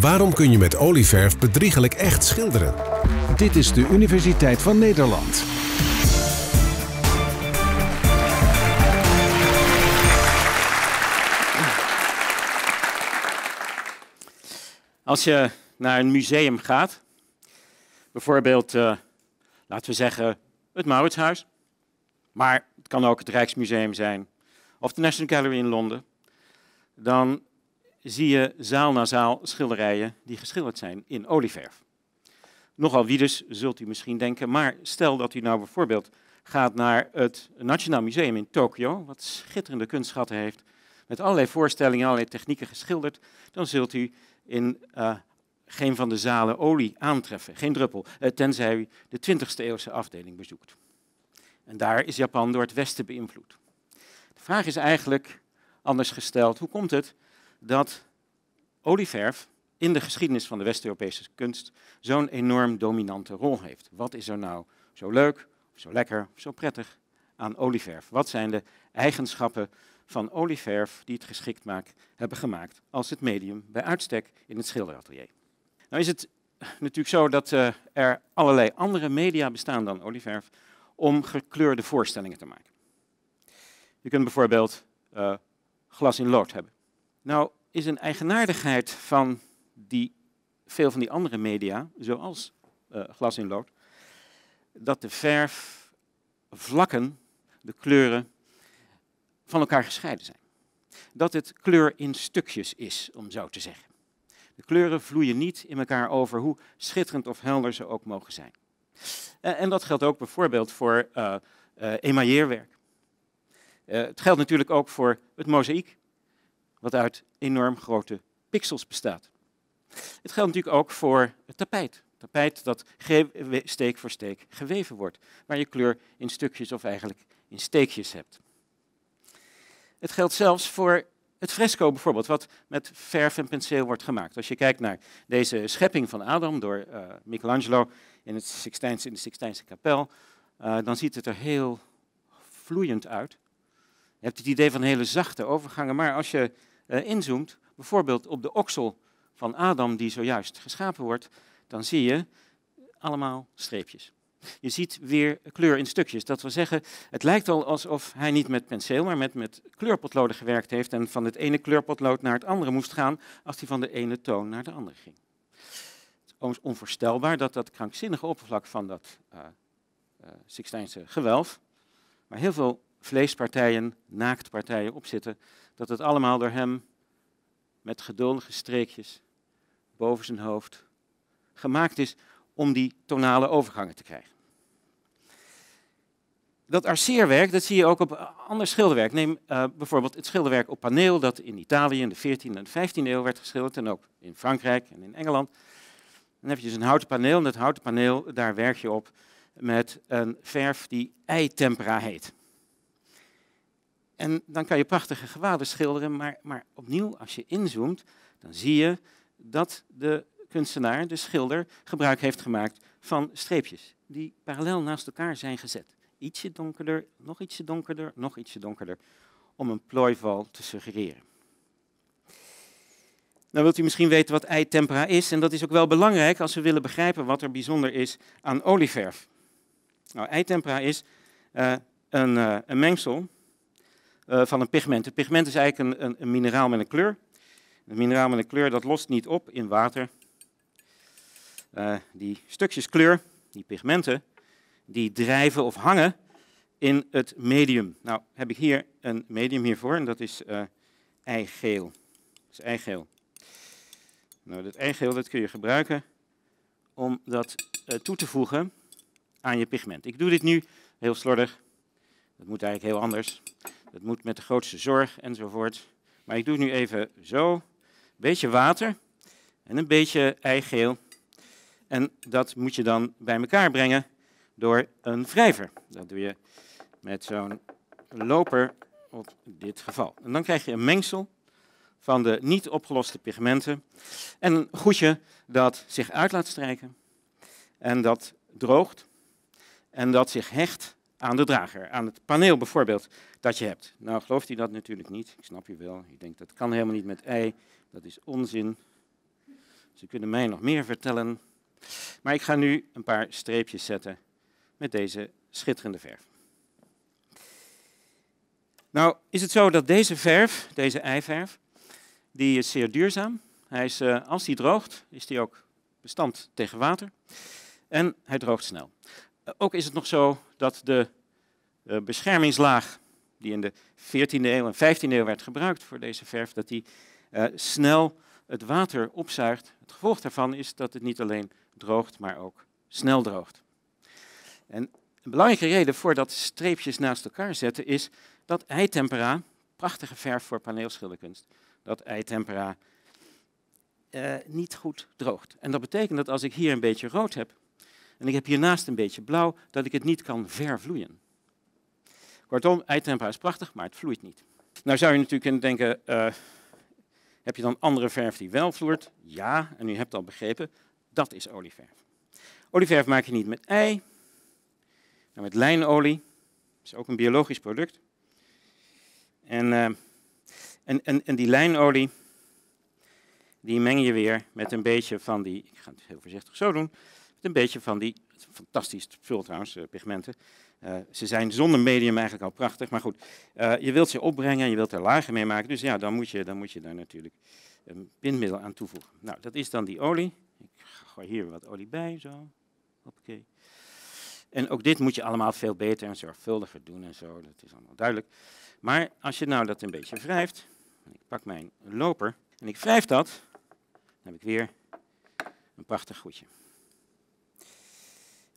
Waarom kun je met olieverf bedriegelijk echt schilderen? Dit is de Universiteit van Nederland. Als je naar een museum gaat, bijvoorbeeld, eh, laten we zeggen, het Mauritshuis, maar het kan ook het Rijksmuseum zijn, of de National Gallery in Londen, dan zie je zaal na zaal schilderijen die geschilderd zijn in olieverf. Nogal wie dus, zult u misschien denken, maar stel dat u nou bijvoorbeeld gaat naar het Nationaal Museum in Tokio, wat schitterende kunstschatten heeft, met allerlei voorstellingen, allerlei technieken geschilderd, dan zult u in eh, geen van de zalen olie aantreffen, geen druppel, eh, tenzij u de 20e eeuwse afdeling bezoekt. En daar is Japan door het Westen beïnvloed. De vraag is eigenlijk, anders gesteld, hoe komt het dat olieverf in de geschiedenis van de West-Europese kunst zo'n enorm dominante rol heeft. Wat is er nou zo leuk, zo lekker, of zo prettig aan olieverf? Wat zijn de eigenschappen van olieverf die het geschikt maak hebben gemaakt als het medium bij uitstek in het schilderatelier? Nou is het natuurlijk zo dat eh, er allerlei andere media bestaan dan olieverf om gekleurde voorstellingen te maken. Je kunt bijvoorbeeld eh, glas in lood hebben. Nou, is een eigenaardigheid van die, veel van die andere media, zoals eh, glas in lood, dat de verf, vlakken, de kleuren van elkaar gescheiden zijn. Dat het kleur in stukjes is, om zo te zeggen. De kleuren vloeien niet in elkaar over, hoe schitterend of helder ze ook mogen zijn. Eh, en dat geldt ook bijvoorbeeld voor uh, emailleerwerk. het geldt natuurlijk ook voor het mozaïek wat uit enorm grote pixels bestaat. Het geldt natuurlijk ook voor het tapijt. Tapijt dat steek voor steek geweven wordt, waar je kleur in stukjes of eigenlijk in steekjes hebt. Het geldt zelfs voor het fresco bijvoorbeeld, wat met verf en penseel wordt gemaakt. Als je kijkt naar deze schepping van Adam door eh, Michelangelo in, het Sixtijnse, de Sixtijnse kapel, eh, dan ziet het er heel vloeiend uit. Je hebt het idee van hele zachte overgangen, maar als je eh, inzoomt, bijvoorbeeld op de oksel van Adam die zojuist geschapen wordt, dan zie je allemaal streepjes. Je ziet weer kleur in stukjes. Dat wil zeggen, het lijkt al alsof hij niet met penseel, maar met, met kleurpotloden gewerkt heeft en van het ene kleurpotlood naar het andere moest gaan als hij van de ene toon naar de andere ging. Het is onvoorstelbaar dat dat krankzinnige oppervlak van dat uh, Sixtijnse gewelf, maar heel veel vleespartijen, naaktpartijen opzitten, dat het allemaal door hem met geduldige streekjes boven zijn hoofd gemaakt is om die tonale overgangen te krijgen. Dat arceerwerk, dat zie je ook op ander schilderwerk. Neem eh, bijvoorbeeld het schilderwerk op paneel dat in Italië in de 14e en 15e eeuw werd geschilderd en ook in Frankrijk en in Engeland. Dan heb je dus een houten paneel en dat houten paneel, daar werk je op met een verf die eitempera heet. En dan kan je prachtige gewaden schilderen, maar, maar opnieuw, als je inzoomt, dan zie je dat de kunstenaar, de schilder, gebruik heeft gemaakt van streepjes die parallel naast elkaar zijn gezet. Ietsje donkerder, nog ietsje donkerder, nog ietsje donkerder, om een plooival te suggereren. Dan nou, wilt u misschien weten wat eitempera is, en dat is ook wel belangrijk als we willen begrijpen wat er bijzonder is aan olieverf. Nou, eitempera is eh, een, eh, een mengsel eh, van een pigment. Het pigment is eigenlijk een, een, een mineraal met een kleur. Een mineraal met een kleur dat lost niet op in water. Eh, die stukjes kleur, die pigmenten, die drijven of hangen in het medium. Nou heb ik hier een medium hiervoor en dat is uh, eigeel. Dat is eigeel. Nou, dat eigeel dat kun je gebruiken om dat toe te voegen aan je pigment. Ik doe dit nu heel slordig. Dat moet eigenlijk heel anders. Het moet met de grootste zorg enzovoort. Maar ik doe nu even zo. Een beetje water en een beetje eigeel. En dat moet je dan bij elkaar brengen door een wrijver. Dat doe je met zo'n loper op dit geval. En dan krijg je een mengsel van de niet opgeloste pigmenten. En een goedje dat zich uit laat strijken. En dat droogt. En dat zich hecht aan de drager, aan het paneel bijvoorbeeld dat je hebt. Nou gelooft hij dat natuurlijk niet, ik snap je wel. Ik denk dat kan helemaal niet met ei, dat is onzin. Ze kunnen mij nog meer vertellen. Maar ik ga nu een paar streepjes zetten met deze schitterende verf. Nou is het zo dat deze verf, deze eiverf, die is zeer duurzaam. Hij is, eh, als hij droogt, is hij ook bestand tegen water. En hij droogt snel. Ook is het nog zo dat de eh, beschermingslaag die in de 14e eeuw en 15e eeuw werd gebruikt voor deze verf, dat die eh, snel het water opzuigt. Het gevolg daarvan is dat het niet alleen droogt, maar ook snel droogt. En een belangrijke reden voor dat streepjes naast elkaar zetten is dat eitempera, prachtige verf voor paneelschilderkunst, dat eitempera eh, niet goed droogt. En dat betekent dat als ik hier een beetje rood heb, en ik heb hiernaast een beetje blauw, dat ik het niet kan vervloeien. Kortom, eitempera is prachtig, maar het vloeit niet. Nou zou je natuurlijk kunnen denken, eh, heb je dan andere verf die wel vloert? Ja, en u hebt al begrepen, dat is olieverf. Olieverf maak je niet met ei, maar met lijnolie. Dat is ook een biologisch product. En, eh, en, en, en die lijnolie, die meng je weer met een beetje van die, ik ga het heel voorzichtig zo doen, een beetje van die fantastisch vult trouwens, eh, pigmenten. Eh, ze zijn zonder medium eigenlijk al prachtig, maar goed, eh, je wilt ze opbrengen, en je wilt er lagen mee maken, dus ja, dan moet je, dan moet je daar natuurlijk een pinmiddel aan toevoegen. Nou, dat is dan die olie. Ik gooi hier wat olie bij, zo. Hoppakee. En ook dit moet je allemaal veel beter en zorgvuldiger doen en zo, dat is allemaal duidelijk. Maar als je nou dat een beetje wrijft, ik pak mijn loper en ik wrijf dat, dan heb ik weer een prachtig goedje.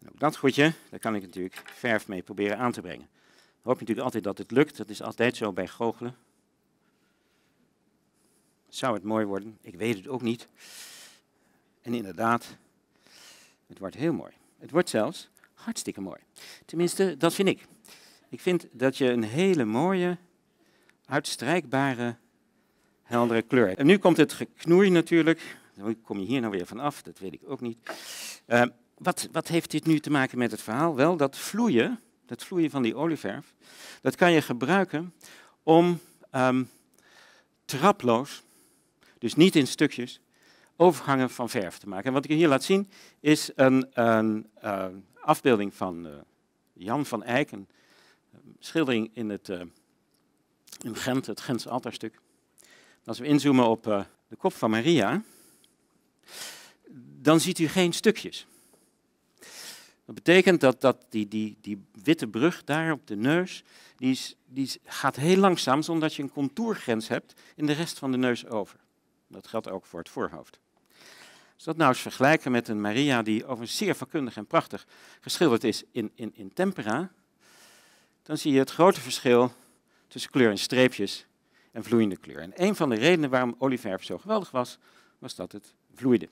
En nou, ook dat goedje, daar kan ik natuurlijk verf mee proberen aan te brengen. Dan hoop je natuurlijk altijd dat het lukt, dat is altijd zo bij goochelen. Zou het mooi worden? Ik weet het ook niet. En inderdaad, het wordt heel mooi. Het wordt zelfs hartstikke mooi. Tenminste, dat vind ik. Ik vind dat je een hele mooie, uitstrijkbare, heldere kleur hebt. En nu komt het geknoei natuurlijk. Hoe kom je hier nou weer vanaf? Dat weet ik ook niet. Ehm, wat, wat heeft dit nu te maken met het verhaal? Wel, dat vloeien, dat vloeien van die olieverf, dat kan je gebruiken om ehm, traploos, dus niet in stukjes, overgangen van verf te maken. En wat ik hier laat zien is een, ehm, afbeelding van eh, Jan van Eyck, een ehm, schildering in, het, uh, in Gent, het Gentse altaarstuk. Als we inzoomen op eh, de kop van Maria, dan ziet u geen stukjes. Dat betekent dat, dat die, die, die witte brug daar op de neus, die, is, die gaat heel langzaam, dat je een contourgrens hebt in de rest van de neus over. Dat geldt ook voor het voorhoofd. Als dat nou eens vergelijken met een Maria die overigens zeer vakkundig en prachtig geschilderd is in, in, in tempera, dan zie je het grote verschil tussen kleur in streepjes en vloeiende kleur. En een van de redenen waarom olieverf zo geweldig was, was dat het vloeide.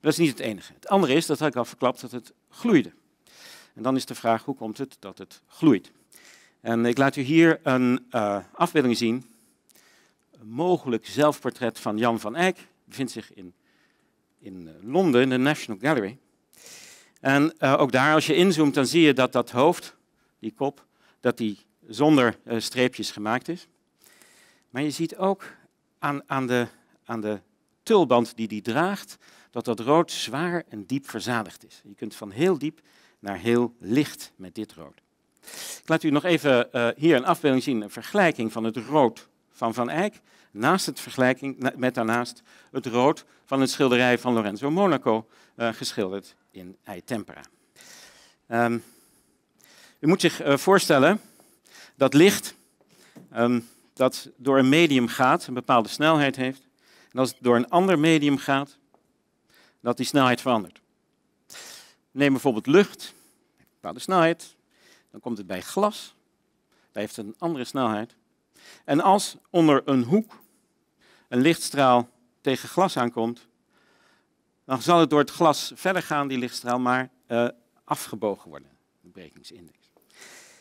Maar dat is niet het enige. Het andere is, dat had ik al verklapt, dat het gloeide. En dan is de vraag, hoe komt het dat het gloeit? En ik laat u hier een eh, afbeelding zien. Een mogelijk zelfportret van Jan van Eyck. Bevindt zich in, in eh, Londen, in de National Gallery. En eh, ook daar, als je inzoomt, dan zie je dat dat hoofd, die kop, dat die zonder streepjes gemaakt is. Maar je ziet ook aan, aan, de, aan de tulband die die draagt, dat dat rood zwaar en diep verzadigd is. Je kunt van heel diep naar heel licht met dit rood. Ik laat u nog even eh, hier een afbeelding zien, een vergelijking van het rood van Van Eyck naast het vergelijking met daarnaast het rood van het schilderij van Lorenzo Monaco, eh, geschilderd in ei tempera. Ehm, u moet zich eh, voorstellen dat licht ehm, dat door een medium gaat, een bepaalde snelheid heeft, en als het door een ander medium gaat, dat die snelheid verandert. Neem bijvoorbeeld lucht, een bepaalde snelheid. Dan komt het bij glas, daar heeft een andere snelheid. En als onder een hoek een lichtstraal tegen glas aankomt, dan zal het door het glas verder gaan, die lichtstraal, maar uh, afgebogen worden, de brekingsindex.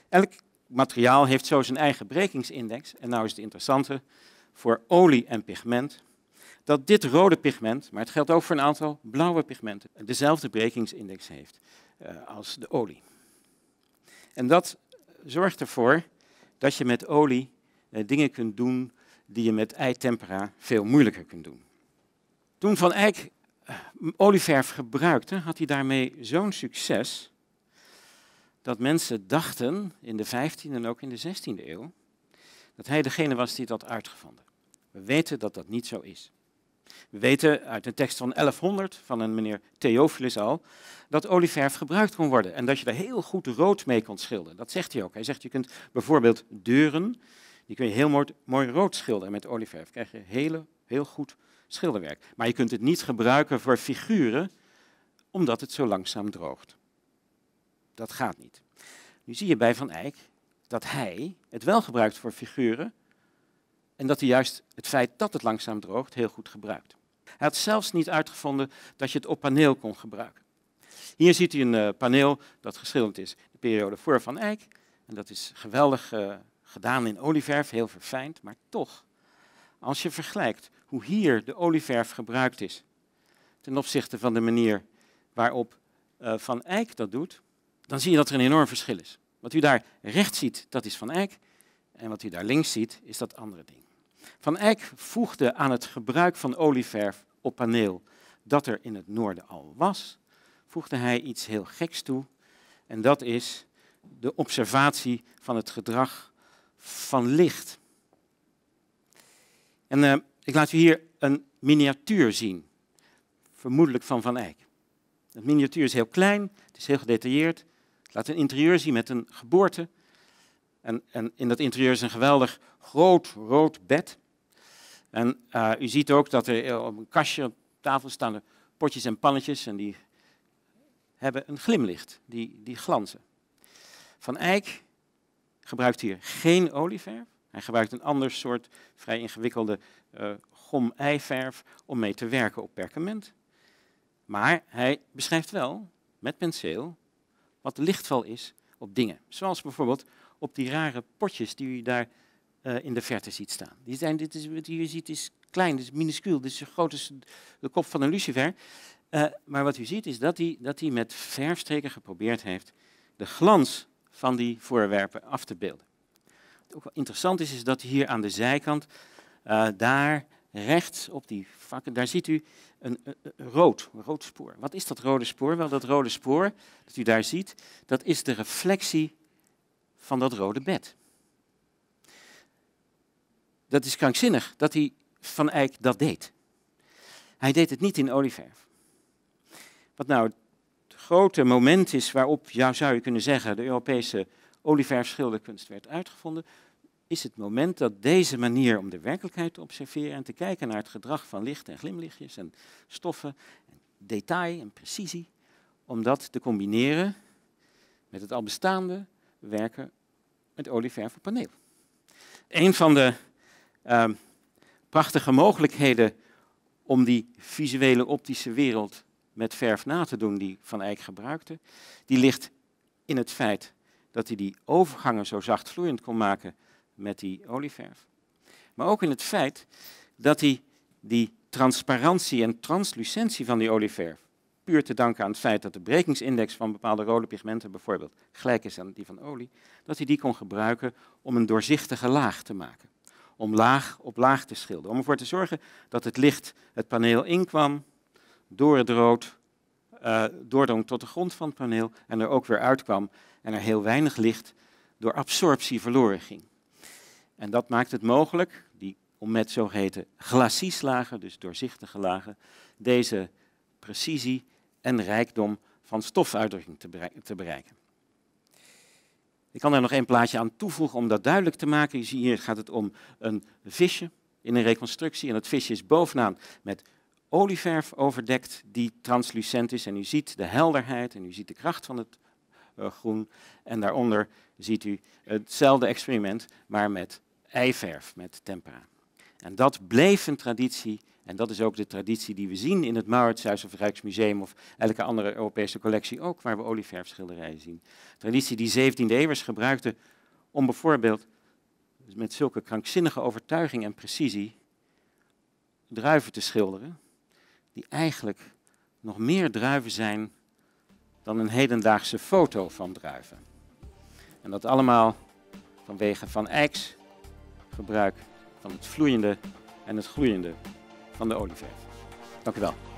Elk materiaal heeft zo zijn eigen brekingsindex. En nou is het interessante, voor olie en pigment dat dit rode pigment, maar het geldt ook voor een aantal blauwe pigmenten, dezelfde brekingsindex heeft eh, als de olie. En dat zorgt ervoor dat je met olie eh, dingen kunt doen die je met eitempera veel moeilijker kunt doen. Toen Van Eyck eh, olieverf gebruikte, had hij daarmee zo'n succes dat mensen dachten in de 15e en ook in de 16e eeuw dat hij degene was die dat uitgevonden. We weten dat dat niet zo is. We weten uit een tekst van 1100 van een meneer Theophilus al dat olieverf gebruikt kon worden en dat je er heel goed rood mee kon schilderen. Dat zegt hij ook. Hij zegt je kunt bijvoorbeeld deuren, die kun je heel mooi, rood schilderen met olieverf. Dan krijg je hele, heel goed schilderwerk. Maar je kunt het niet gebruiken voor figuren, omdat het zo langzaam droogt. Dat gaat niet. Nu zie je bij Van Eyck dat hij het wel gebruikt voor figuren, en dat hij juist het feit dat het langzaam droogt heel goed gebruikt. Hij had zelfs niet uitgevonden dat je het op paneel kon gebruiken. Hier ziet u een eh, paneel dat geschilderd is de periode voor Van Eyck. En dat is geweldig eh, gedaan in olieverf, heel verfijnd, maar toch. Als je vergelijkt hoe hier de olieverf gebruikt is ten opzichte van de manier waarop eh, Van Eyck dat doet, dan zie je dat er een enorm verschil is. Wat u daar rechts ziet, dat is Van Eyck. En wat u daar links ziet, is dat andere ding. Van Eyck voegde aan het gebruik van olieverf op paneel dat er in het noorden al was, voegde hij iets heel geks toe. En dat is de observatie van het gedrag van licht. En eh, ik laat u hier een miniatuur zien, vermoedelijk van Van Eyck. Het miniatuur is heel klein, het is heel gedetailleerd. Het laat een interieur zien met een geboorte, en, en in dat interieur is een geweldig groot rood bed. En eh, u ziet ook dat er eh, op een kastje op tafel staan potjes en pannetjes. En die hebben een glimlicht, die, die glanzen. Van Eyck gebruikt hier geen olieverf. Hij gebruikt een ander soort vrij ingewikkelde uh, gom-eiverf om mee te werken op perkament. Maar hij beschrijft wel, met penseel, wat de lichtval is op dingen. Zoals bijvoorbeeld op die rare potjes die u daar eh, in de verte ziet staan. Die zijn, dit is, wat u ziet is klein, is minuscuul, dit is zo groot als de kop van een lucifer. Eh, maar wat u ziet is dat hij, dat hij met verfstreken geprobeerd heeft de glans van die voorwerpen af te beelden. Wat ook wel interessant is, is dat hier aan de zijkant, eh, daar rechts op die vakken, daar ziet u een, een, een, rood, een rood spoor. Wat is dat rode spoor? Wel, dat rode spoor dat u daar ziet, dat is de reflectie van dat rode bed. Dat is krankzinnig dat hij van Eyck dat deed. Hij deed het niet in olieverf. Wat nou het grote moment is waarop, ja, zou je kunnen zeggen, de Europese olieverfschilderkunst werd uitgevonden, is het moment dat deze manier om de werkelijkheid te observeren en te kijken naar het gedrag van licht en glimlichtjes en stoffen, en detail en precisie, om dat te combineren met het al bestaande werken met olieverf op paneel. Een van de ehm, prachtige mogelijkheden om die visuele optische wereld met verf na te doen die Van Eyck gebruikte, die ligt in het feit dat hij die overgangen zo zacht vloeiend kon maken met die olieverf. Maar ook in het feit dat hij die transparantie en translucentie van die olieverf puur te danken aan het feit dat de brekingsindex van bepaalde rode pigmenten bijvoorbeeld gelijk is aan die van olie, dat hij die kon gebruiken om een doorzichtige laag te maken. Om laag op laag te schilderen. Om ervoor te zorgen dat het licht het paneel inkwam, door het rood eh, doordrong tot de grond van het paneel en er ook weer uitkwam en er heel weinig licht door absorptie verloren ging. En dat maakt het mogelijk die, om met zogeheten glacieslagen, dus doorzichtige lagen, deze precisie en rijkdom van stofuitdrukking te bereiken. Ik kan daar nog één plaatje aan toevoegen om dat duidelijk te maken. Je ziet hier gaat het om een visje in een reconstructie. En het visje is bovenaan met olieverf overdekt die translucent is. En u ziet de helderheid en u ziet de kracht van het eh, groen. En daaronder ziet u hetzelfde experiment, maar met eiverf, met tempera. En dat bleef een traditie en dat is ook de traditie die we zien in het Mauritshuis of Rijksmuseum of elke andere Europese collectie ook, waar we olieverfschilderijen zien. Traditie die 17e eeuwers gebruikte om bijvoorbeeld met zulke krankzinnige overtuiging en precisie druiven te schilderen, die eigenlijk nog meer druiven zijn dan een hedendaagse foto van druiven. En dat allemaal vanwege Van Eycks gebruik van het vloeiende en het gloeiende van de olieverf. Dank u wel.